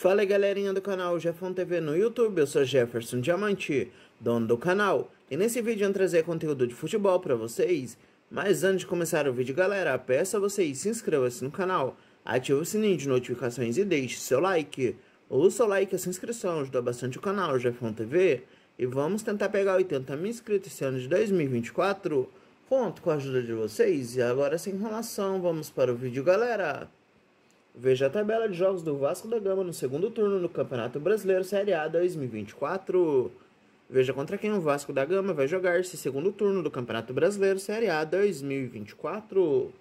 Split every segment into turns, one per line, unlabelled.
Fala aí, galerinha do canal Jefferson TV no YouTube, eu sou Jefferson Diamante, dono do canal, e nesse vídeo eu trazer conteúdo de futebol para vocês. Mas antes de começar o vídeo, galera, peço a vocês se inscrevam-se no canal, ative o sininho de notificações e deixe seu like. O seu like e sua inscrição ajuda bastante o canal Jefferson TV, e vamos tentar pegar 80 mil inscritos esse ano de 2024. Conto com a ajuda de vocês, e agora sem enrolação, vamos para o vídeo, galera. Veja a tabela de jogos do Vasco da Gama no segundo turno no Campeonato Brasileiro Série A 2024. Veja contra quem o Vasco da Gama vai jogar esse segundo turno do Campeonato Brasileiro Série A 2024.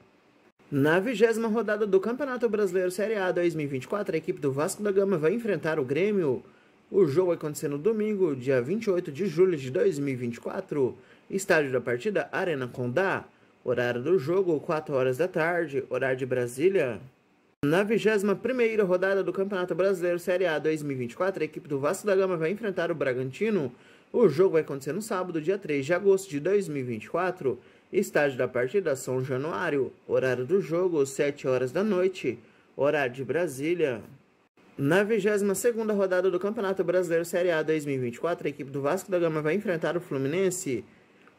Na vigésima rodada do Campeonato Brasileiro Série A 2024, a equipe do Vasco da Gama vai enfrentar o Grêmio. O jogo vai acontecer no domingo, dia 28 de julho de 2024. Estádio da partida Arena Condá. Horário do jogo, 4 horas da tarde, horário de Brasília. Na 21 rodada do Campeonato Brasileiro Série A 2024, a equipe do Vasco da Gama vai enfrentar o Bragantino. O jogo vai acontecer no sábado, dia 3 de agosto de 2024, estádio da partida São Januário, horário do jogo 7 horas da noite, horário de Brasília. Na 22 rodada do Campeonato Brasileiro Série A 2024, a equipe do Vasco da Gama vai enfrentar o Fluminense.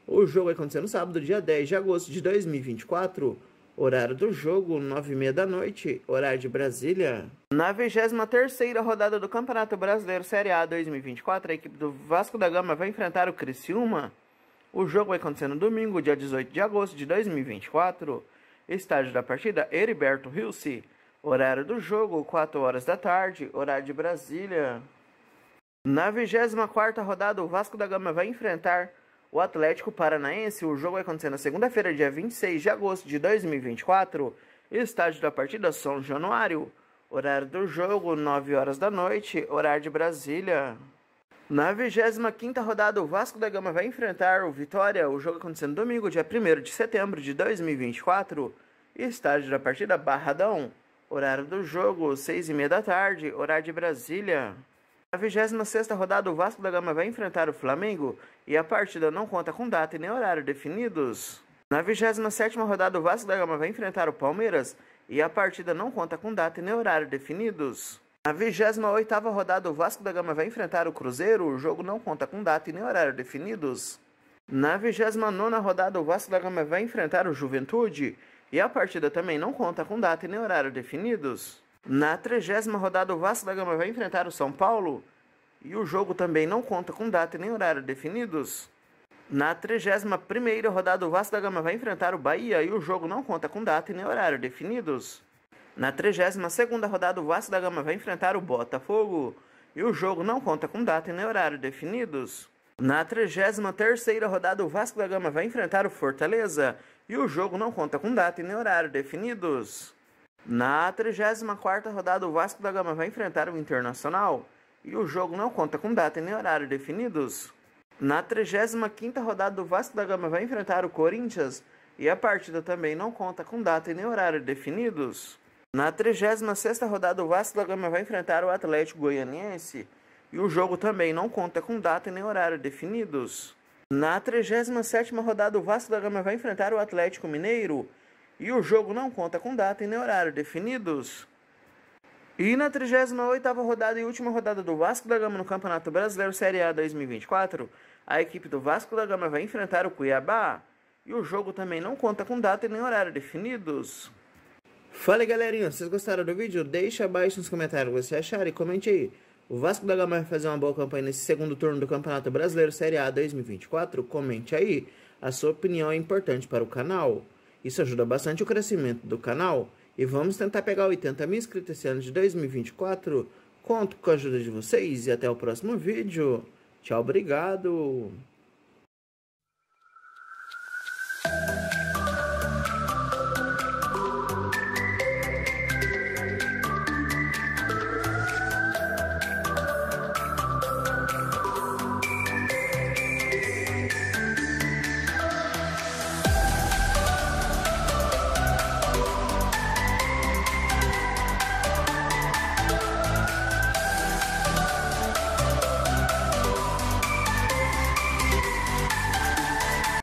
O jogo vai acontecer no sábado, dia 10 de agosto de 2024, Horário do jogo, 9h30 da noite, horário de Brasília. Na 23ª rodada do Campeonato Brasileiro Série A 2024, a equipe do Vasco da Gama vai enfrentar o Criciúma. O jogo vai acontecer no domingo, dia 18 de agosto de 2024. Estádio da partida, Heriberto Rilse. Horário do jogo, 4 horas da tarde, horário de Brasília. Na 24ª rodada, o Vasco da Gama vai enfrentar o Atlético Paranaense. O jogo vai acontecer na segunda-feira, dia 26 de agosto de 2024, estádio da partida São Januário. Horário do jogo, 9 horas da noite, horário de Brasília. Na 25ª rodada, o Vasco da Gama vai enfrentar o Vitória. O jogo acontecendo domingo, dia 1 de setembro de 2024, estádio da partida Barradão. Horário do jogo, 6 h 30 da tarde, horário de Brasília. Na 26 sexta rodada, o Vasco da Gama vai enfrentar o Flamengo e a partida não conta com data e nem horário definidos. Na 27 sétima rodada, o Vasco da Gama vai enfrentar o Palmeiras e a partida não conta com data e nem horário definidos. Na 28 oitava rodada, o Vasco da Gama vai enfrentar o Cruzeiro, o jogo não conta com data e nem horário definidos. Na 29 nona rodada, o Vasco da Gama vai enfrentar o Juventude e a partida também não conta com data e nem horário definidos. Na trigésima rodada, o Vasco da Gama vai enfrentar o São Paulo e o jogo também não conta com data e nem horário definidos. Na 31 primeira rodada, o Vasco da Gama vai enfrentar o Bahia e o jogo não conta com data e nem horário definidos. Na 32 segunda rodada, o Vasco da Gama vai enfrentar o Botafogo e o jogo não conta com data e nem horário definidos. Na 33 terceira rodada, o Vasco da Gama vai enfrentar o Fortaleza e o jogo não conta com data e nem horário definidos. Na 34ª rodada, o Vasco da Gama vai enfrentar o Internacional e o jogo não conta com data nem horário definidos. Na 35ª rodada, o Vasco da Gama vai enfrentar o Corinthians e a partida também não conta com data nem horário definidos. Na 36ª rodada, o Vasco da Gama vai enfrentar o Atlético Goianiense e o jogo também não conta com data nem horário definidos. Na 37ª rodada, o Vasco da Gama vai enfrentar o Atlético Mineiro e o jogo não conta com data e nem horário definidos. E na 38ª rodada e última rodada do Vasco da Gama no Campeonato Brasileiro Série A 2024, a equipe do Vasco da Gama vai enfrentar o Cuiabá. E o jogo também não conta com data e nem horário definidos. Fala galerinha, vocês gostaram do vídeo? Deixa abaixo nos comentários o que você acharam e comente aí. O Vasco da Gama vai fazer uma boa campanha nesse segundo turno do Campeonato Brasileiro Série A 2024? Comente aí. A sua opinião é importante para o canal. Isso ajuda bastante o crescimento do canal e vamos tentar pegar 80 mil inscritos esse ano de 2024. Conto com a ajuda de vocês e até o próximo vídeo. Tchau, obrigado!